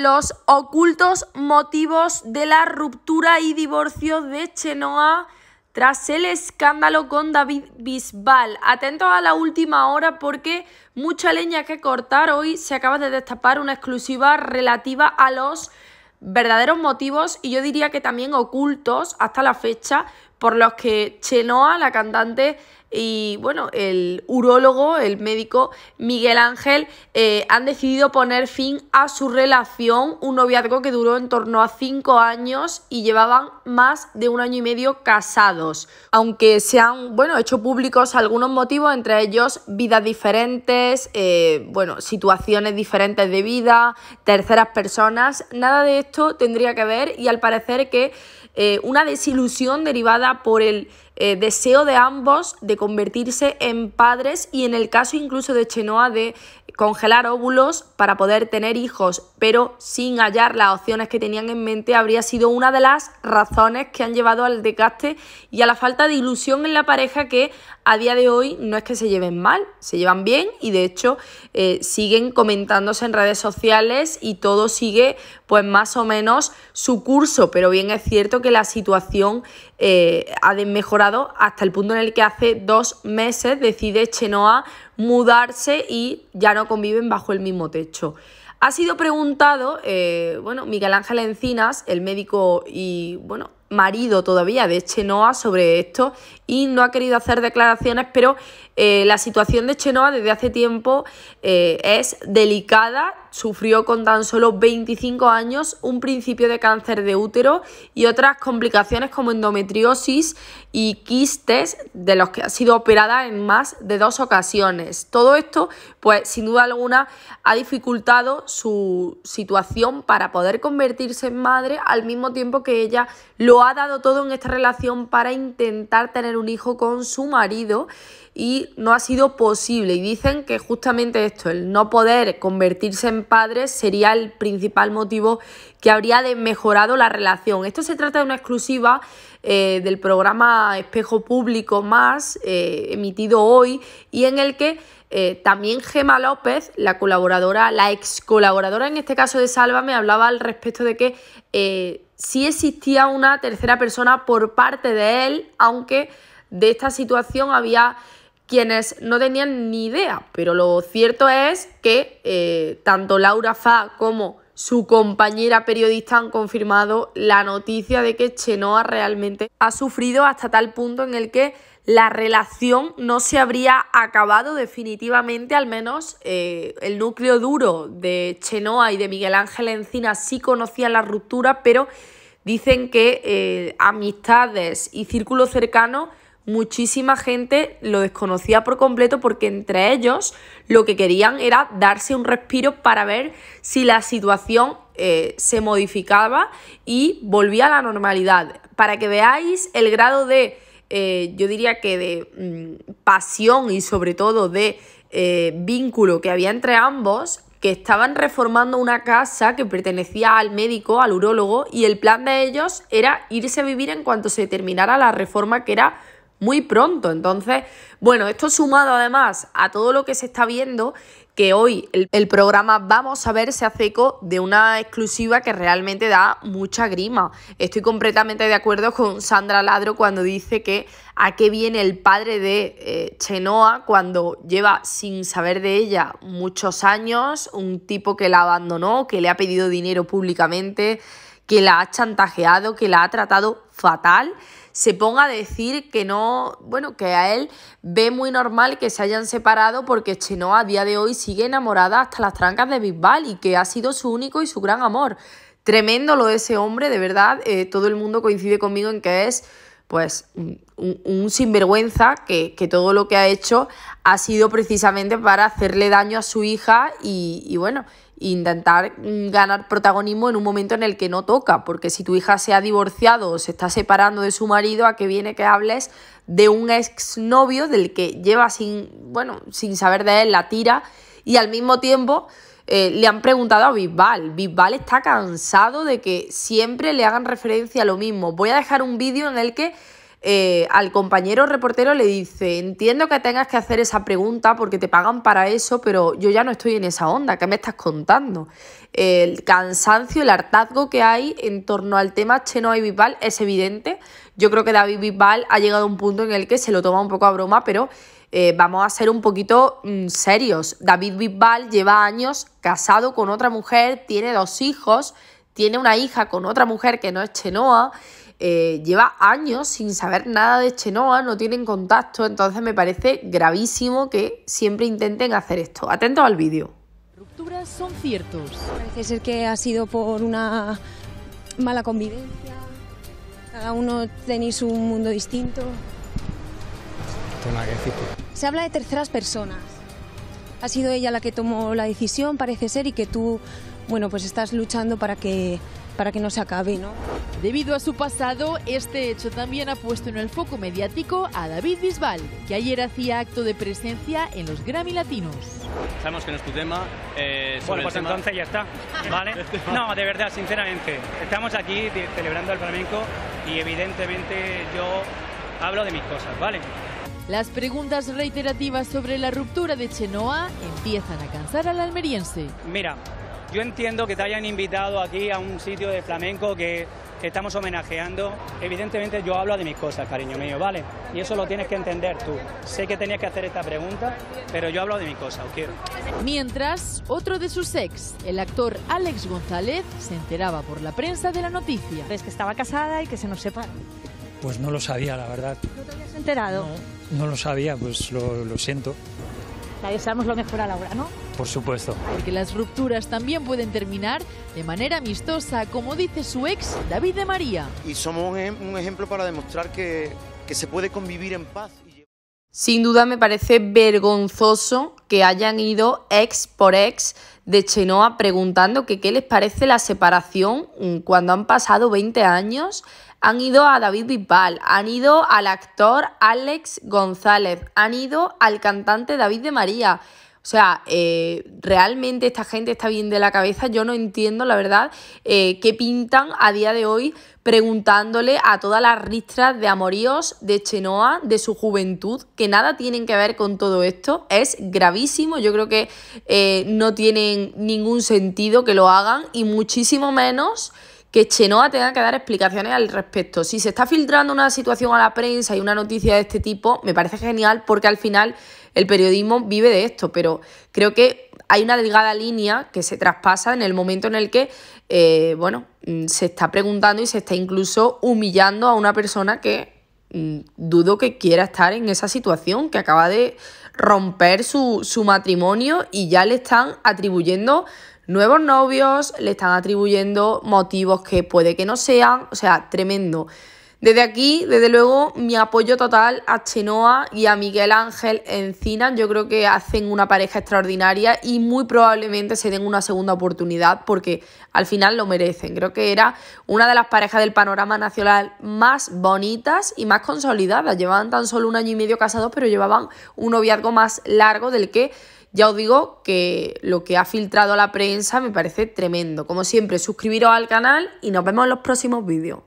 los ocultos motivos de la ruptura y divorcio de Chenoa tras el escándalo con David Bisbal. Atentos a la última hora porque mucha leña que cortar. Hoy se acaba de destapar una exclusiva relativa a los verdaderos motivos y yo diría que también ocultos hasta la fecha por los que Chenoa, la cantante, y bueno, el urólogo, el médico Miguel Ángel, eh, han decidido poner fin a su relación, un noviazgo que duró en torno a cinco años y llevaban más de un año y medio casados, aunque se han bueno, hecho públicos algunos motivos, entre ellos vidas diferentes, eh, bueno, situaciones diferentes de vida, terceras personas, nada de esto tendría que ver y al parecer que eh, una desilusión derivada por el eh, deseo de ambos de convertirse en padres y en el caso incluso de Chenoa de congelar óvulos para poder tener hijos, pero sin hallar las opciones que tenían en mente habría sido una de las razones que han llevado al desgaste y a la falta de ilusión en la pareja que a día de hoy no es que se lleven mal, se llevan bien y de hecho eh, siguen comentándose en redes sociales y todo sigue pues más o menos su curso, pero bien es cierto que la situación eh, ha de mejorar hasta el punto en el que hace dos meses decide Chenoa mudarse y ya no conviven bajo el mismo techo. Ha sido preguntado, eh, bueno, Miguel Ángel Encinas, el médico y, bueno, marido todavía de Chenoa sobre esto y no ha querido hacer declaraciones, pero eh, la situación de Chenoa desde hace tiempo eh, es delicada. Sufrió con tan solo 25 años un principio de cáncer de útero y otras complicaciones como endometriosis y quistes de los que ha sido operada en más de dos ocasiones. Todo esto, pues sin duda alguna, ha dificultado su situación para poder convertirse en madre al mismo tiempo que ella lo ha dado todo en esta relación para intentar tener un hijo con su marido y no ha sido posible. Y dicen que justamente esto, el no poder convertirse en padre sería el principal motivo que habría de mejorado la relación. Esto se trata de una exclusiva eh, del programa Espejo Público Más, eh, emitido hoy, y en el que eh, también Gema López, la colaboradora, la ex colaboradora en este caso de Salva me hablaba al respecto de que sí existía una tercera persona por parte de él, aunque de esta situación había quienes no tenían ni idea, pero lo cierto es que eh, tanto Laura Fa como su compañera periodista han confirmado la noticia de que Chenoa realmente ha sufrido hasta tal punto en el que la relación no se habría acabado definitivamente, al menos eh, el núcleo duro de Chenoa y de Miguel Ángel Encina sí conocían la ruptura, pero dicen que eh, amistades y círculo cercano, muchísima gente lo desconocía por completo porque entre ellos lo que querían era darse un respiro para ver si la situación eh, se modificaba y volvía a la normalidad. Para que veáis el grado de eh, yo diría que de mm, pasión y sobre todo de eh, vínculo que había entre ambos, que estaban reformando una casa que pertenecía al médico, al urólogo, y el plan de ellos era irse a vivir en cuanto se terminara la reforma que era muy pronto. Entonces, bueno, esto sumado además a todo lo que se está viendo, que hoy el, programa Vamos a ver se hace eco de una exclusiva que realmente da mucha grima. Estoy completamente de acuerdo con Sandra Ladro cuando dice que a qué viene el padre de eh, Chenoa cuando lleva sin saber de ella muchos años, un tipo que la abandonó, que le ha pedido dinero públicamente que la ha chantajeado, que la ha tratado fatal, se ponga a decir que no, bueno, que a él ve muy normal que se hayan separado porque Chenoa a día de hoy sigue enamorada hasta las trancas de Bisbal y que ha sido su único y su gran amor. Tremendo lo de ese hombre, de verdad, eh, todo el mundo coincide conmigo en que es pues un, sinvergüenza que, todo lo que ha hecho ha sido precisamente para hacerle daño a su hija y, bueno, intentar mm, ganar protagonismo en un momento en el que no toca, porque si tu hija se ha divorciado o se está separando de su marido, ¿a qué viene que hables de un exnovio del que lleva sin, bueno, sin saber de él la tira y al mismo tiempo eh, le han preguntado a Bisbal. Bisbal está cansado de que siempre le hagan referencia a lo mismo. Voy a dejar un vídeo en el que eh, al compañero reportero le dice, entiendo que tengas que hacer esa pregunta porque te pagan para eso, pero yo ya no estoy en esa onda, ¿qué me estás contando? El cansancio, el hartazgo que hay en torno al tema Chenoa y Bisbal es evidente. Yo creo que David Bisbal ha llegado a un punto en el que se lo toma un poco a broma, pero eh, vamos a ser un poquito mm, serios. David Bisbal lleva años casado con otra mujer, tiene dos hijos, tiene una hija con otra mujer que no es Chenoa. Eh, lleva años sin saber nada de Chenoa, no tienen contacto, entonces me parece gravísimo que siempre intenten hacer esto. atento al vídeo. Rupturas son ciertos. Parece ser que ha sido por una mala convivencia, cada uno tenéis un mundo distinto. Se habla de terceras personas. Ha sido ella la que tomó la decisión, parece ser, y que tú, bueno, pues estás luchando para que para que no se acabe, ¿no? Debido a su pasado, este hecho también ha puesto en el foco mediático a David Bisbal, que ayer hacía acto de presencia en los Grammy Latinos. Sabemos que no es tu tema. Eh, bueno, pues entonces ya está, ¿vale? Este no, de verdad, sinceramente, estamos aquí celebrando el flamenco y evidentemente yo hablo de mis cosas, ¿vale? Las preguntas reiterativas sobre la ruptura de Chenoa empiezan a cansar al almeriense. Mira, yo entiendo que te hayan invitado aquí a un sitio de flamenco que estamos homenajeando. Evidentemente yo hablo de mis cosas, cariño mío, ¿vale? Y eso lo tienes que entender tú. Sé que tenías que hacer esta pregunta, pero yo hablo de mis cosas, os quiero. Mientras, otro de sus ex, el actor Alex González, se enteraba por la prensa de la noticia. Es que estaba casada y que se nos separa. Pues no lo sabía, la verdad. ¿No te habías enterado? No, no lo sabía, pues lo, siento. La deseamos lo mejor a Laura, ¿no? Por supuesto. ...que las rupturas también pueden terminar de manera amistosa, como dice su ex, David de María. Y somos un ejemplo para demostrar que, se puede convivir en paz. Sin duda me parece vergonzoso que hayan ido ex por ex de Chenoa preguntando que qué les parece la separación cuando han pasado 20 años. Han ido a David vipal han ido al actor Alex González, han ido al cantante David de María. O sea, eh, realmente esta gente está bien de la cabeza. Yo no entiendo, la verdad, eh, qué pintan a día de hoy preguntándole a todas las ristras de amoríos de Chenoa, de su juventud, que nada tienen que ver con todo esto. Es gravísimo. Yo creo que eh, no tienen ningún sentido que lo hagan y muchísimo menos que Chenoa tenga que dar explicaciones al respecto. Si se está filtrando una situación a la prensa y una noticia de este tipo, me parece genial porque al final el periodismo vive de esto, pero creo que hay una delgada línea que se traspasa en el momento en el que, eh, bueno, mm, se está preguntando y se está incluso humillando a una persona que mm, dudo que quiera estar en esa situación, que acaba de romper su, su matrimonio y ya le están atribuyendo nuevos novios, le están atribuyendo motivos que puede que no sean, o sea, tremendo. Desde aquí, desde luego, mi apoyo total a Chenoa y a Miguel Ángel Encina, Yo creo que hacen una pareja extraordinaria y muy probablemente se den una segunda oportunidad porque al final lo merecen. Creo que era una de las parejas del panorama nacional más bonitas y más consolidadas. Llevaban tan solo un año y medio casados, pero llevaban un noviazgo más largo del que ya os digo que lo que ha filtrado la prensa me parece tremendo. Como siempre, suscribiros al canal y nos vemos en los próximos vídeos.